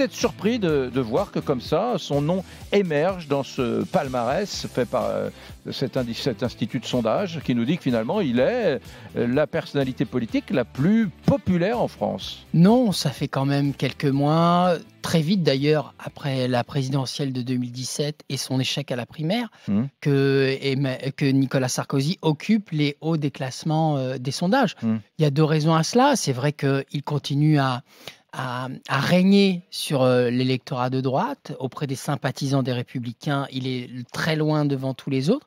vous êtes surpris de, voir que comme ça, son nom émerge dans ce palmarès fait par euh, cet, cet, institut de sondage qui nous dit que finalement, il est euh, la personnalité politique la plus populaire en France. Non, ça fait quand même quelques mois, très vite d'ailleurs, après la présidentielle de 2017 et son échec à la primaire, hum. que, que Nicolas Sarkozy occupe les hauts des classements euh, des sondages. Hum. Il y a deux raisons à cela. C'est vrai qu'il continue à à, régner sur euh, l'électorat de droite auprès des sympathisants des républicains. Il est très loin devant tous les autres.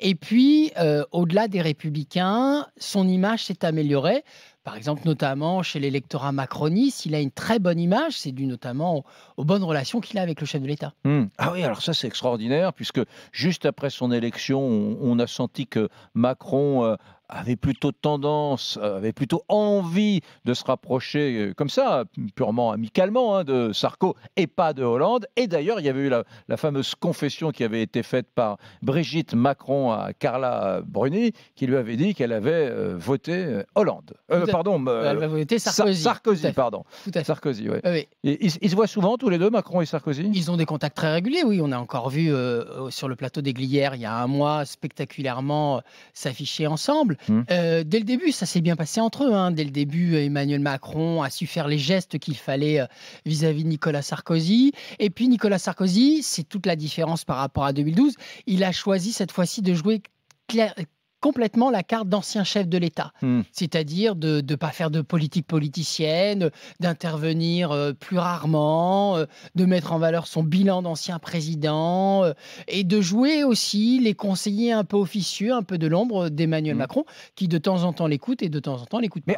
Et puis, euh, au-delà des républicains, son image s'est améliorée par exemple, notamment chez l'électorat macroniste, il a une très bonne image, c'est dû notamment aux bonnes relations qu'il a avec le chef de l'État. Hmm. Ah oui, alors ça c'est extraordinaire, puisque juste après son élection, on, a senti que Macron euh, avait plutôt tendance, euh, avait plutôt envie de se rapprocher euh, comme ça, purement amicalement, hein, de Sarko et pas de Hollande. Et d'ailleurs, il y avait eu la, fameuse confession qui avait été faite par Brigitte Macron à Carla Bruni, qui lui avait dit qu'elle avait voté Hollande, pardon. Bah, Sarkozy. Sarkozy, pardon. Sarkozy, ouais. oui. ils, se voient souvent tous les deux, Macron et Sarkozy Ils ont des contacts très réguliers, oui. On a encore vu euh, sur le plateau des Glières, il y a un mois, spectaculairement euh, s'afficher ensemble. Hmm. Euh, dès le début, ça s'est bien passé entre eux. Hein. Dès le début, Emmanuel Macron a su faire les gestes qu'il fallait vis-à-vis de Nicolas Sarkozy. Et puis Nicolas Sarkozy, c'est toute la différence par rapport à 2012. Il a choisi cette fois-ci de jouer clair complètement la carte d'ancien chef de l'État, hmm. c'est-à-dire de ne pas faire de politique politicienne, d'intervenir euh, plus rarement, euh, de mettre en valeur son bilan d'ancien président, euh, et de jouer aussi les conseillers un peu officieux, un peu de l'ombre d'Emmanuel hmm. Macron, qui de temps en temps l'écoute et de temps en temps l'écoute pas.